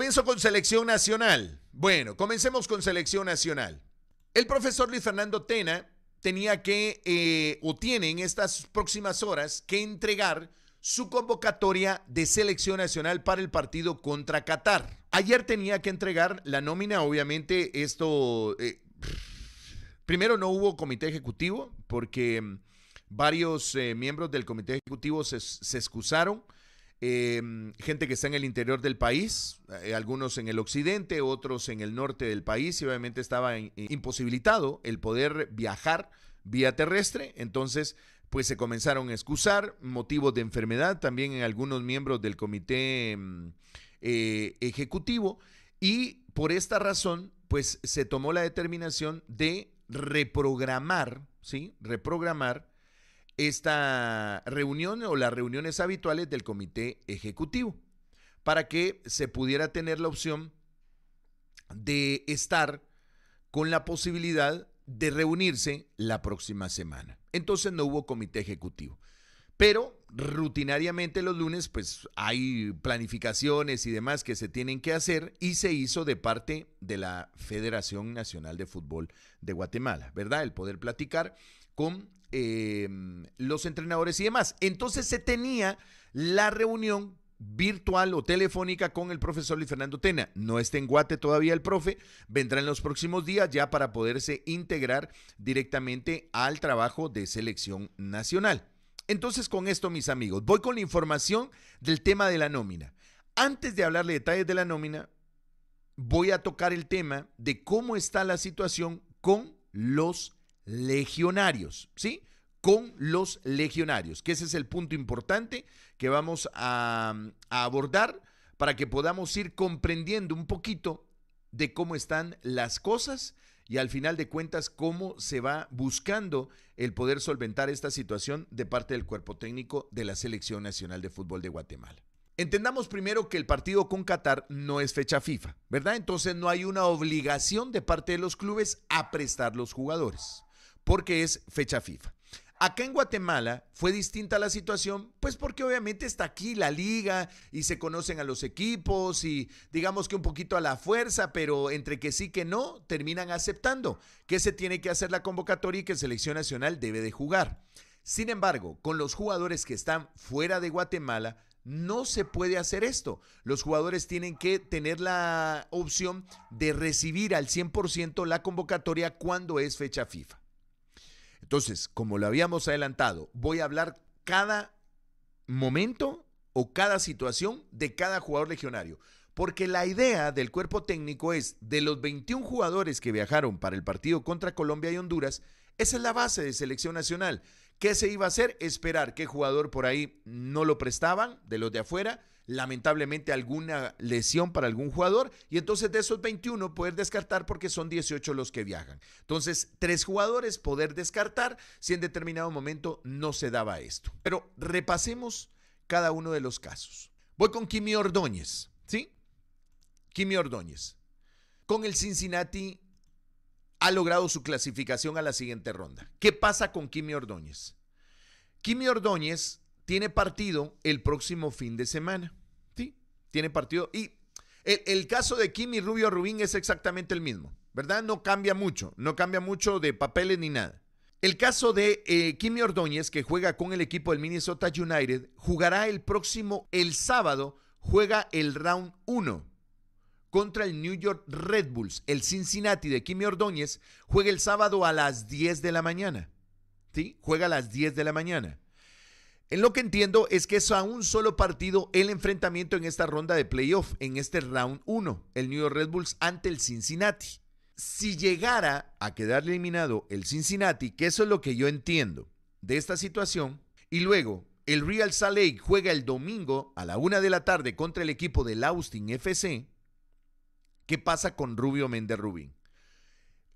Comienzo con selección nacional. Bueno, comencemos con selección nacional. El profesor Luis Fernando Tena tenía que, eh, o tiene en estas próximas horas, que entregar su convocatoria de selección nacional para el partido contra Qatar. Ayer tenía que entregar la nómina, obviamente esto... Eh, primero no hubo comité ejecutivo porque mm, varios eh, miembros del comité ejecutivo se excusaron Em, gente que está en el interior del país, eh, algunos en el occidente, otros en el norte del país, y obviamente estaba imposibilitado el poder viajar vía terrestre, entonces pues se comenzaron a excusar motivos de enfermedad también en algunos miembros del comité em, eh, ejecutivo y por esta razón pues se tomó la determinación de reprogramar, ¿sí? Reprogramar esta reunión o las reuniones habituales del comité ejecutivo para que se pudiera tener la opción de estar con la posibilidad de reunirse la próxima semana. Entonces no hubo comité ejecutivo. Pero rutinariamente los lunes pues hay planificaciones y demás que se tienen que hacer y se hizo de parte de la Federación Nacional de Fútbol de Guatemala, ¿verdad? El poder platicar con em, los entrenadores y demás. Entonces se tenía la reunión virtual o telefónica con el profesor Luis Fernando Tena. No está en Guate todavía el profe, vendrá en los próximos días ya para poderse integrar directamente al trabajo de selección nacional. Entonces con esto, mis amigos, voy con la información del tema de la nómina. Antes de hablarle detalles de la nómina, voy a tocar el tema de cómo está la situación con los legionarios, ¿sí? Con los legionarios, que ese es el punto importante que vamos a, abordar para que podamos ir comprendiendo un poquito de cómo están las cosas y al final de cuentas cómo se va buscando el poder solventar esta situación de parte del cuerpo técnico de la Selección Nacional de Fútbol de Guatemala. Entendamos primero que el partido con Qatar no es fecha FIFA, ¿verdad? Entonces no hay una obligación de parte de los clubes a prestar los jugadores porque es fecha FIFA. Acá en Guatemala fue distinta la situación, pues porque obviamente está aquí la liga y se conocen a los equipos y digamos que un poquito a la fuerza, pero entre que sí que no, terminan aceptando que se tiene que hacer la convocatoria y que Selección Nacional debe de jugar. Sin embargo, con los jugadores que están fuera de Guatemala, no se puede hacer esto. Los jugadores tienen que tener la opción de recibir al 100% la convocatoria cuando es fecha FIFA. Entonces, como lo habíamos adelantado, voy a hablar cada momento o cada situación de cada jugador legionario. Porque la idea del cuerpo técnico es, de los 21 jugadores que viajaron para el partido contra Colombia y Honduras, esa es la base de selección nacional. ¿Qué se iba a hacer? Esperar qué jugador por ahí no lo prestaban de los de afuera lamentablemente alguna lesión para algún jugador y entonces de esos 21 poder descartar porque son 18 los que viajan. Entonces, tres jugadores poder descartar si en determinado momento no se daba esto. Pero repasemos cada uno de los casos. Voy con Kimi Ordóñez, ¿sí? Kimi Ordóñez. Con el Cincinnati ha logrado su clasificación a la siguiente ronda. ¿Qué pasa con Kimi Ordóñez? Kimi Ordóñez tiene partido el próximo fin de semana. Tiene partido. Y el, caso de Kimi Rubio Rubín es exactamente el mismo, ¿verdad? No cambia mucho, no cambia mucho de papeles ni nada. El caso de eh, Kimi Ordóñez, que juega con el equipo del Minnesota United, jugará el próximo, el sábado, juega el round 1 contra el New York Red Bulls. El Cincinnati de Kimi Ordóñez juega el sábado a las 10 de la mañana. ¿Sí? Juega a las 10 de la mañana. En lo que entiendo es que es a un solo partido el enfrentamiento en esta ronda de playoff, en este round 1, el New York Red Bulls ante el Cincinnati. Si llegara a quedar eliminado el Cincinnati, que eso es lo que yo entiendo de esta situación, y luego el Real Salt Lake juega el domingo a la una de la tarde contra el equipo del Austin FC, ¿qué pasa con Rubio Méndez Rubin?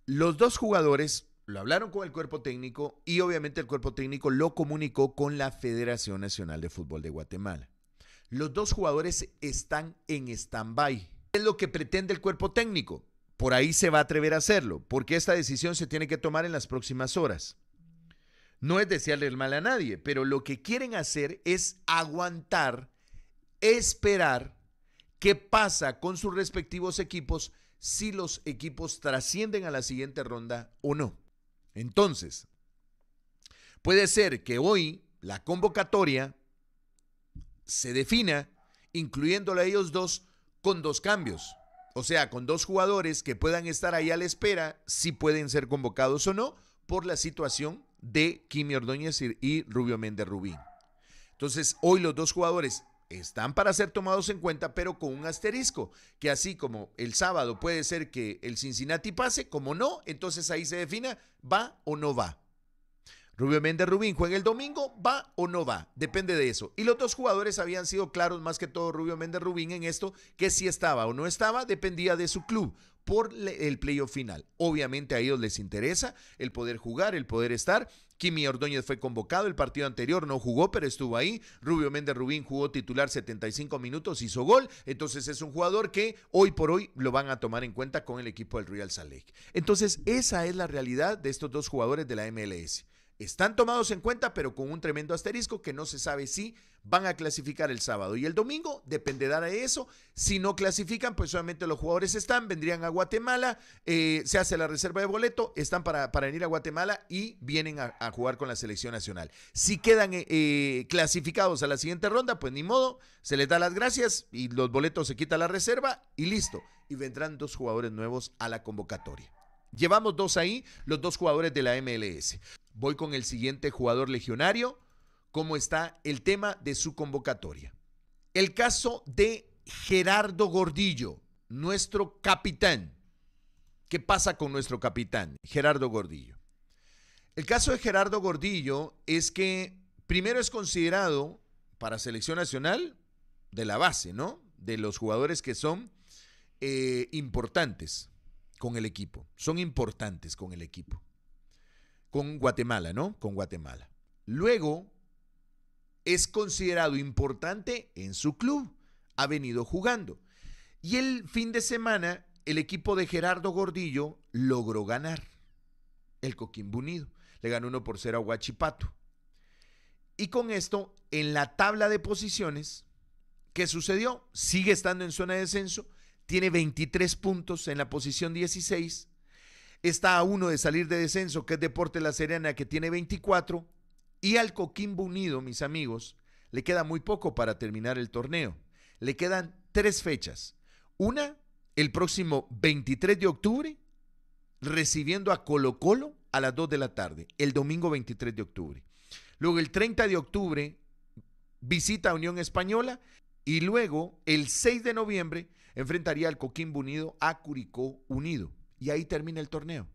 Los dos jugadores lo hablaron con el cuerpo técnico y obviamente el cuerpo técnico lo comunicó con la Federación Nacional de Fútbol de Guatemala. Los dos jugadores están en stand-by. Es lo que pretende el cuerpo técnico. Por ahí se va a atrever a hacerlo, porque esta decisión se tiene que tomar en las próximas horas. No es desearle el mal a nadie, pero lo que quieren hacer es aguantar, esperar qué pasa con sus respectivos equipos si los equipos trascienden a la siguiente ronda o no. Entonces, puede ser que hoy la convocatoria se defina, incluyéndole a ellos dos, con dos cambios. O sea, con dos jugadores que puedan estar ahí a la espera, si pueden ser convocados o no, por la situación de Kimi Ordóñez y Rubio Méndez Rubín. Entonces, hoy los dos jugadores están para ser tomados en cuenta, pero con un asterisco, que así como el sábado puede ser que el Cincinnati pase, como no, entonces ahí se defina, va o no va. Rubio Méndez Rubín juega el domingo, va o no va, depende de eso. Y los dos jugadores habían sido claros, más que todo Rubio Méndez Rubín, en esto, que si estaba o no estaba, dependía de su club por el playoff final. Obviamente a ellos les interesa el poder jugar, el poder estar. Kimi Ordóñez fue convocado el partido anterior, no jugó, pero estuvo ahí. Rubio Méndez Rubín jugó titular 75 minutos, hizo gol. Entonces es un jugador que hoy por hoy lo van a tomar en cuenta con el equipo del Real Salt Lake. Entonces esa es la realidad de estos dos jugadores de la MLS están tomados en cuenta, pero con un tremendo asterisco que no se sabe si van a clasificar el sábado y el domingo, dependerá de eso. Si no clasifican, pues solamente los jugadores están, vendrían a Guatemala, eh, se hace la reserva de boleto, están para, para venir a Guatemala y vienen a, jugar con la selección nacional. Si quedan eh, eh, clasificados a la siguiente ronda, pues ni modo, se les da las gracias y los boletos se quita la reserva y listo. Y vendrán dos jugadores nuevos a la convocatoria. Llevamos dos ahí, los dos jugadores de la MLS. Voy con el siguiente jugador legionario, cómo está el tema de su convocatoria. El caso de Gerardo Gordillo, nuestro capitán. ¿Qué pasa con nuestro capitán, Gerardo Gordillo? El caso de Gerardo Gordillo es que primero es considerado para selección nacional de la base, ¿no? De los jugadores que son eh, importantes con el equipo, son importantes con el equipo con Guatemala, ¿no? Con Guatemala. Luego es considerado importante en su club, ha venido jugando. Y el fin de semana el equipo de Gerardo Gordillo logró ganar el Coquimbo Unido. Le ganó 1 por 0 a Huachipato. Y con esto, en la tabla de posiciones, ¿qué sucedió? Sigue estando en zona de descenso, tiene 23 puntos en la posición 16, está a uno de salir de descenso, que es Deporte La Serena, que tiene 24, y al Coquimbo Unido, mis amigos, le queda muy poco para terminar el torneo. Le quedan tres fechas. Una, el próximo 23 de octubre, recibiendo a Colo Colo a las 2 de la tarde, el domingo 23 de octubre. Luego el 30 de octubre visita a Unión Española y luego el 6 de noviembre enfrentaría al Coquimbo Unido a Curicó Unido y ahí termina el torneo.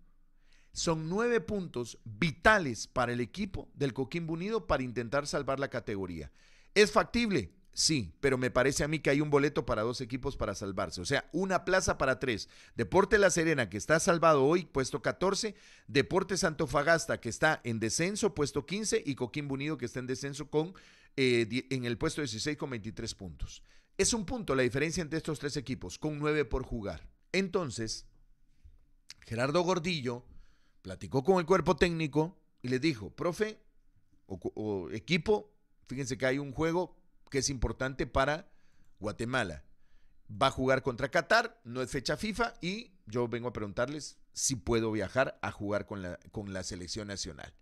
Son nueve puntos vitales para el equipo del Coquimbo Unido para intentar salvar la categoría. ¿Es factible? Sí, pero me parece a mí que hay un boleto para dos equipos para salvarse. O sea, una plaza para tres. Deporte La Serena, que está salvado hoy, puesto 14. Deporte Santofagasta, que está en descenso, puesto 15. Y Coquimbo Unido, que está en descenso con, eh, en el puesto 16 con 23 puntos. Es un punto la diferencia entre estos tres equipos, con nueve por jugar. Entonces, Gerardo Gordillo platicó con el cuerpo técnico y le dijo, profe o, equipo, fíjense que hay un juego que es importante para Guatemala. Va a jugar contra Qatar, no es fecha FIFA y yo vengo a preguntarles si puedo viajar a jugar con la, con la selección nacional.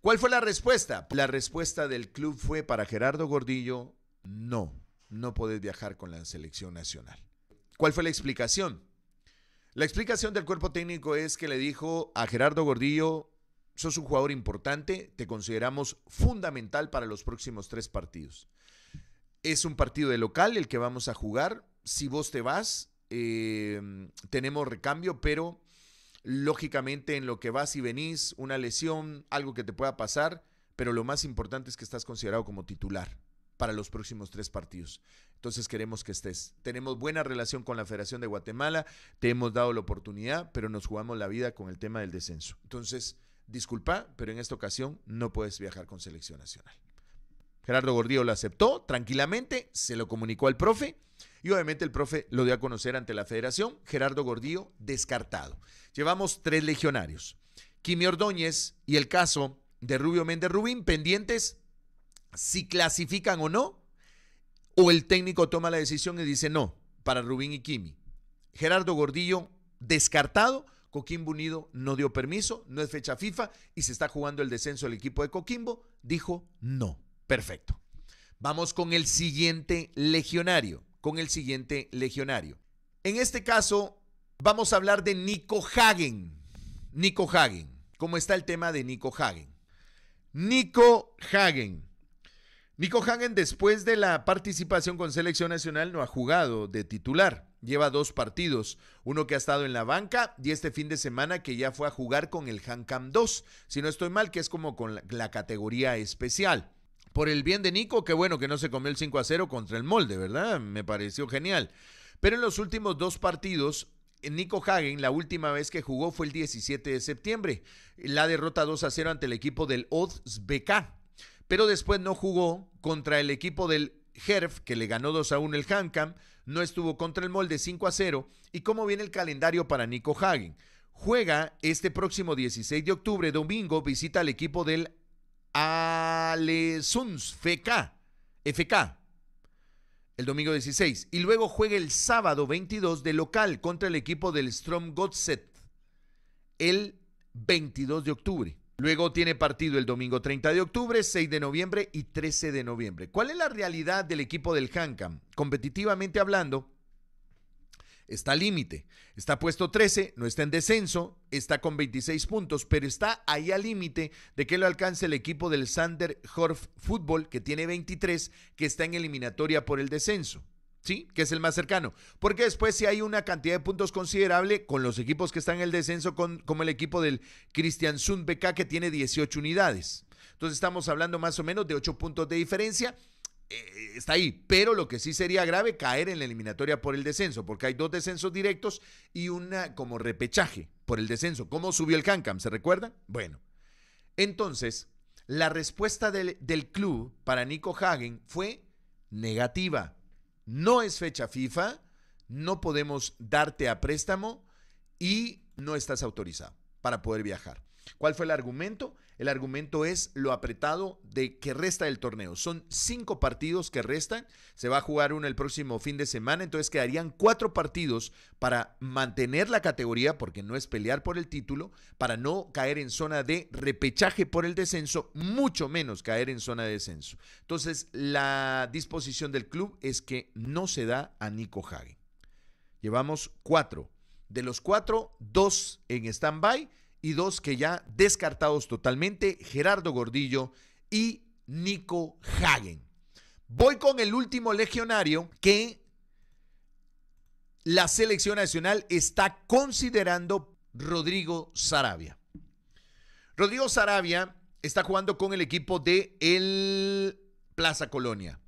¿Cuál fue la respuesta? La respuesta del club fue para Gerardo Gordillo, no, no podés viajar con la selección nacional. ¿Cuál fue la explicación? La explicación del cuerpo técnico es que le dijo a Gerardo Gordillo, sos un jugador importante, te consideramos fundamental para los próximos tres partidos. Es un partido de local el que vamos a jugar. Si vos te vas, eh, tenemos recambio, pero lógicamente en lo que vas y venís, una lesión, algo que te pueda pasar, pero lo más importante es que estás considerado como titular para los próximos tres partidos. Entonces queremos que estés. Tenemos buena relación con la Federación de Guatemala, te hemos dado la oportunidad, pero nos jugamos la vida con el tema del descenso. Entonces, disculpa, pero en esta ocasión no puedes viajar con selección nacional. Gerardo Gordillo lo aceptó tranquilamente, se lo comunicó al profe y obviamente el profe lo dio a conocer ante la federación. Gerardo Gordillo descartado. Llevamos tres legionarios. Kimi Ordóñez y el caso de Rubio Méndez Rubín pendientes si clasifican o no, o el técnico toma la decisión y dice no para Rubín y Kimi. Gerardo Gordillo descartado, Coquimbo Unido no dio permiso, no es fecha FIFA y se está jugando el descenso del equipo de Coquimbo, dijo no. Perfecto. Vamos con el siguiente legionario, con el siguiente legionario. En este caso, vamos a hablar de Nico Hagen. Nico Hagen. ¿Cómo está el tema de Nico Hagen? Nico Hagen Nico Hagen, después de la participación con Selección Nacional, no ha jugado de titular. Lleva dos partidos, uno que ha estado en la banca y este fin de semana que ya fue a jugar con el Hancam 2, si no estoy mal, que es como con la, categoría especial. Por el bien de Nico, qué bueno que no se comió el 5 a 0 contra el molde, ¿verdad? Me pareció genial. Pero en los últimos dos partidos Nico Hagen, la última vez que jugó fue el 17 de septiembre. La derrota 2 a 0 ante el equipo del Odds pero después no jugó contra el equipo del Herf, que le ganó 2 a 1 el Hankam, no estuvo contra el Molde 5 a 0. ¿Y cómo viene el calendario para Nico Hagen? Juega este próximo 16 de octubre, domingo, visita al equipo del Alesuns FK, FK, el domingo 16. Y luego juega el sábado 22 de local contra el equipo del Strom Godset el 22 de octubre. Luego tiene partido el domingo 30 de octubre, 6 de noviembre y 13 de noviembre. ¿Cuál es la realidad del equipo del Hankam? Competitivamente hablando, está al límite. Está puesto 13, no está en descenso, está con 26 puntos, pero está ahí al límite de que lo alcance el equipo del Sander Horf Fútbol, que tiene 23, que está en eliminatoria por el descenso. ¿sí? Que es el más cercano. Porque después si hay una cantidad de puntos considerable con los equipos que están en el descenso, con, como el equipo del Christian Sund que tiene 18 unidades. Entonces estamos hablando más o menos de 8 puntos de diferencia. Eh, está ahí, pero lo que sí sería grave caer en la eliminatoria por el descenso, porque hay dos descensos directos y una como repechaje por el descenso. ¿Cómo subió el Cancam? ¿Se recuerdan? Bueno, entonces la respuesta del, del club para Nico Hagen fue negativa no es fecha FIFA, no podemos darte a préstamo y no estás autorizado para poder viajar. ¿Cuál fue el argumento? El argumento es lo apretado de que resta el torneo. Son cinco partidos que restan. Se va a jugar uno el próximo fin de semana, entonces quedarían cuatro partidos para mantener la categoría, porque no es pelear por el título, para no caer en zona de repechaje por el descenso, mucho menos caer en zona de descenso. Entonces, la disposición del club es que no se da a Nico Hague. Llevamos cuatro. De los cuatro, dos en stand-by y dos que ya descartados totalmente, Gerardo Gordillo y Nico Hagen. Voy con el último legionario que la selección nacional está considerando Rodrigo Sarabia. Rodrigo Sarabia está jugando con el equipo de el Plaza Colonia.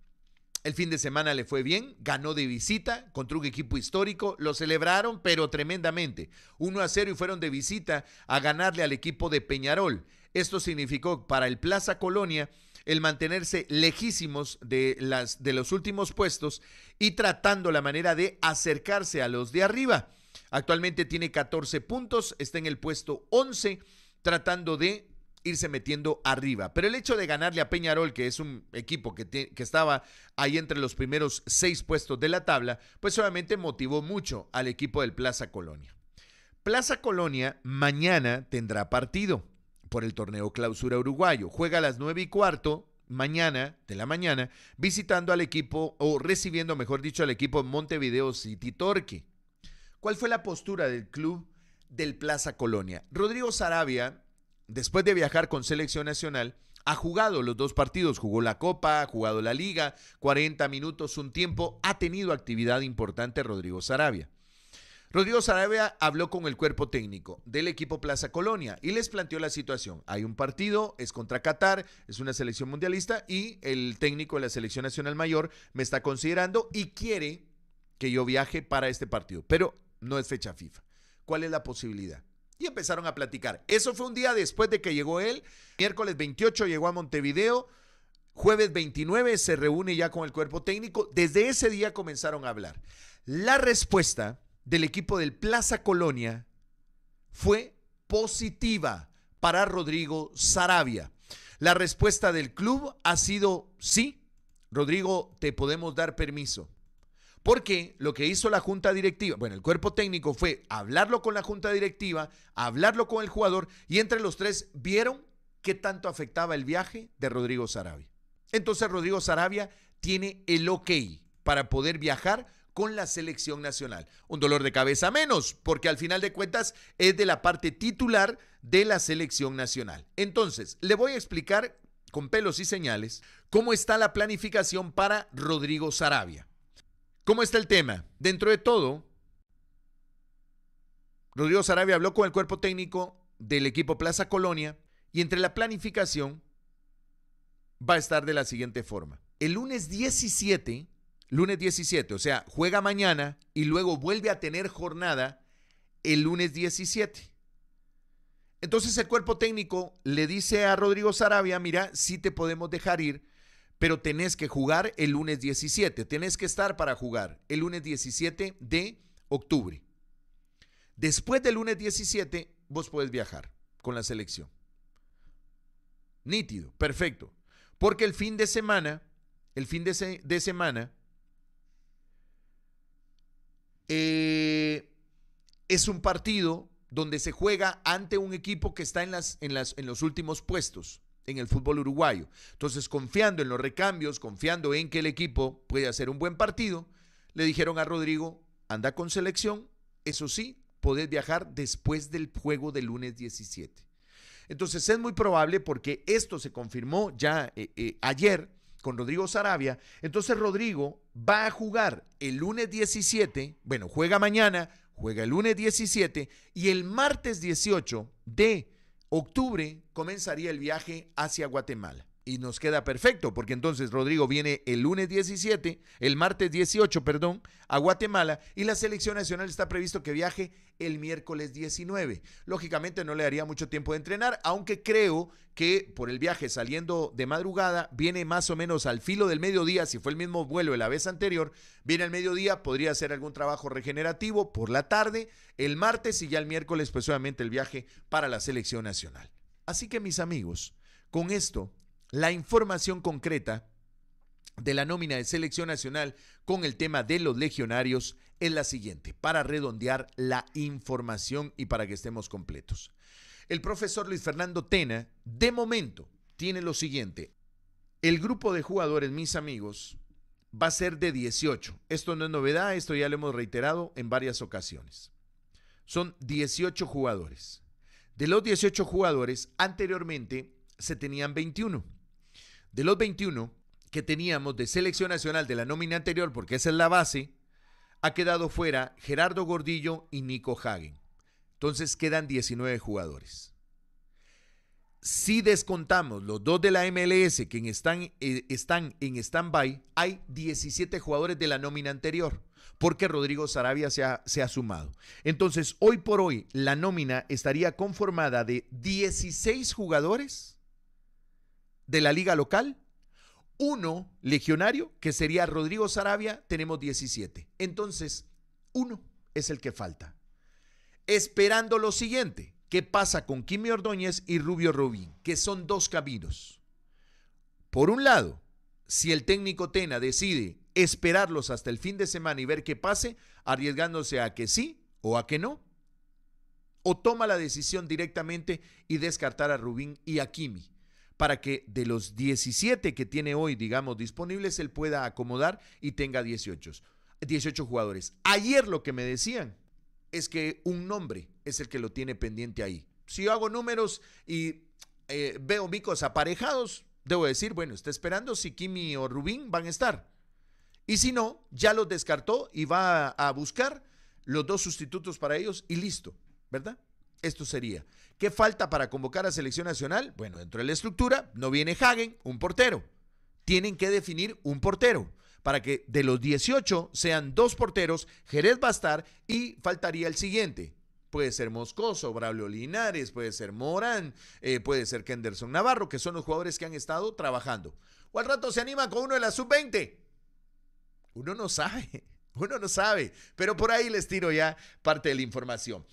El fin de semana le fue bien, ganó de visita contra un equipo histórico, lo celebraron, pero tremendamente. 1 a 0 y fueron de visita a ganarle al equipo de Peñarol. Esto significó para el Plaza Colonia el mantenerse lejísimos de, las, de los últimos puestos y tratando la manera de acercarse a los de arriba. Actualmente tiene 14 puntos, está en el puesto 11, tratando de irse metiendo arriba. Pero el hecho de ganarle a Peñarol, que es un equipo que, que estaba ahí entre los primeros seis puestos de la tabla, pues obviamente motivó mucho al equipo del Plaza Colonia. Plaza Colonia mañana tendrá partido por el torneo Clausura Uruguayo. Juega a las nueve y cuarto mañana de la mañana visitando al equipo o recibiendo, mejor dicho, al equipo Montevideo City Torque. ¿Cuál fue la postura del club del Plaza Colonia? Rodrigo Sarabia después de viajar con selección nacional, ha jugado los dos partidos, jugó la Copa, ha jugado la Liga, 40 minutos, un tiempo, ha tenido actividad importante Rodrigo Sarabia. Rodrigo Sarabia habló con el cuerpo técnico del equipo Plaza Colonia y les planteó la situación. Hay un partido, es contra Qatar, es una selección mundialista y el técnico de la selección nacional mayor me está considerando y quiere que yo viaje para este partido, pero no es fecha FIFA. ¿Cuál es la posibilidad? y empezaron a platicar. Eso fue un día después de que llegó él. Miércoles 28 llegó a Montevideo. Jueves 29 se reúne ya con el cuerpo técnico. Desde ese día comenzaron a hablar. La respuesta del equipo del Plaza Colonia fue positiva para Rodrigo Sarabia. La respuesta del club ha sido sí. Rodrigo, te podemos dar permiso. Porque lo que hizo la junta directiva, bueno, el cuerpo técnico fue hablarlo con la junta directiva, hablarlo con el jugador y entre los tres vieron qué tanto afectaba el viaje de Rodrigo Sarabia. Entonces Rodrigo Sarabia tiene el ok para poder viajar con la selección nacional. Un dolor de cabeza menos, porque al final de cuentas es de la parte titular de la selección nacional. Entonces, le voy a explicar con pelos y señales cómo está la planificación para Rodrigo Sarabia. ¿Cómo está el tema? Dentro de todo, Rodrigo Sarabia habló con el cuerpo técnico del equipo Plaza Colonia y entre la planificación va a estar de la siguiente forma. El lunes 17, lunes 17, o sea, juega mañana y luego vuelve a tener jornada el lunes 17. Entonces el cuerpo técnico le dice a Rodrigo Sarabia, mira, sí te podemos dejar ir pero tenés que jugar el lunes 17, tenés que estar para jugar el lunes 17 de octubre. Después del lunes 17, vos podés viajar con la selección. Nítido, perfecto. Porque el fin de semana, el fin de, semana, eh, es un partido donde se juega ante un equipo que está en, las, en, las, en los últimos puestos en el fútbol uruguayo. Entonces, confiando en los recambios, confiando en que el equipo puede hacer un buen partido, le dijeron a Rodrigo, anda con selección, eso sí, podés viajar después del juego del lunes 17. Entonces, es muy probable porque esto se confirmó ya eh, eh, ayer con Rodrigo Sarabia. Entonces, Rodrigo va a jugar el lunes 17, bueno, juega mañana, juega el lunes 17 y el martes 18 de octubre comenzaría el viaje hacia Guatemala y nos queda perfecto, porque entonces Rodrigo viene el lunes 17, el martes 18, perdón, a Guatemala y la selección nacional está previsto que viaje el miércoles 19. Lógicamente no le daría mucho tiempo de entrenar, aunque creo que por el viaje saliendo de madrugada viene más o menos al filo del mediodía, si fue el mismo vuelo de la vez anterior, viene al mediodía, podría hacer algún trabajo regenerativo por la tarde, el martes y ya el miércoles pues solamente el viaje para la selección nacional. Así que mis amigos, con esto la información concreta de la nómina de selección nacional con el tema de los legionarios es la siguiente, para redondear la información y para que estemos completos. El profesor Luis Fernando Tena, de momento, tiene lo siguiente. El grupo de jugadores, mis amigos, va a ser de 18. Esto no es novedad, esto ya lo hemos reiterado en varias ocasiones. Son 18 jugadores. De los 18 jugadores, anteriormente se tenían 21 de los 21 que teníamos de selección nacional de la nómina anterior, porque esa es la base, ha quedado fuera Gerardo Gordillo y Nico Hagen. Entonces quedan 19 jugadores. Si descontamos los dos de la MLS que eh, están, en stand-by, hay 17 jugadores de la nómina anterior, porque Rodrigo Sarabia se ha, se ha sumado. Entonces, hoy por hoy, la nómina estaría conformada de 16 jugadores de la liga local, uno legionario, que sería Rodrigo Sarabia, tenemos 17. Entonces, uno es el que falta. Esperando lo siguiente, ¿qué pasa con Kimi Ordóñez y Rubio Rubín? Que son dos caminos. Por un lado, si el técnico Tena decide esperarlos hasta el fin de semana y ver qué pase, arriesgándose a que sí o a que no, o toma la decisión directamente y descartar a Rubín y a Kimi para que de los 17 que tiene hoy, digamos, disponibles, él pueda acomodar y tenga 18, 18 jugadores. Ayer lo que me decían es que un nombre es el que lo tiene pendiente ahí. Si yo hago números y eh, veo micos aparejados, debo decir, bueno, está esperando si Kimi o Rubín van a estar. Y si no, ya los descartó y va a buscar los dos sustitutos para ellos y listo, ¿verdad? Esto sería. ¿Qué falta para convocar a selección nacional? Bueno, dentro de la estructura no viene Hagen, un portero. Tienen que definir un portero para que de los 18 sean dos porteros, Jerez va a estar y faltaría el siguiente. Puede ser Moscoso, Braulio Linares, puede ser Morán, eh, puede ser Kenderson Navarro, que son los jugadores que han estado trabajando. O al rato se anima con uno de la sub-20. Uno no sabe, uno no sabe, pero por ahí les tiro ya parte de la información.